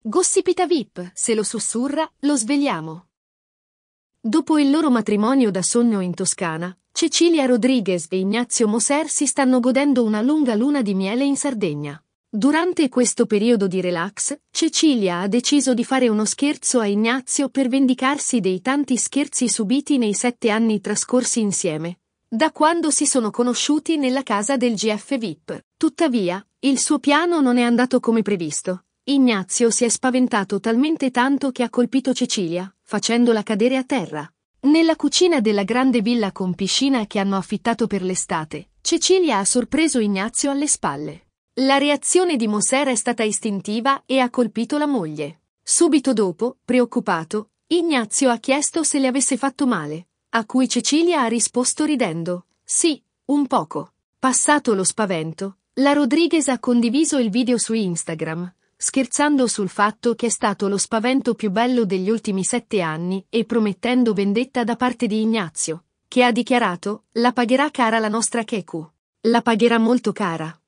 Gossipita VIP, se lo sussurra, lo svegliamo. Dopo il loro matrimonio da sogno in Toscana, Cecilia Rodriguez e Ignazio Moser si stanno godendo una lunga luna di miele in Sardegna. Durante questo periodo di relax, Cecilia ha deciso di fare uno scherzo a Ignazio per vendicarsi dei tanti scherzi subiti nei sette anni trascorsi insieme, da quando si sono conosciuti nella casa del GF VIP. Tuttavia, il suo piano non è andato come previsto Ignazio si è spaventato talmente tanto che ha colpito Cecilia, facendola cadere a terra. Nella cucina della grande villa con piscina che hanno affittato per l'estate, Cecilia ha sorpreso Ignazio alle spalle. La reazione di Moser è stata istintiva e ha colpito la moglie. Subito dopo, preoccupato, Ignazio ha chiesto se le avesse fatto male, a cui Cecilia ha risposto ridendo, sì, un poco. Passato lo spavento, la Rodriguez ha condiviso il video su Instagram, scherzando sul fatto che è stato lo spavento più bello degli ultimi sette anni e promettendo vendetta da parte di Ignazio, che ha dichiarato, la pagherà cara la nostra Keku. La pagherà molto cara.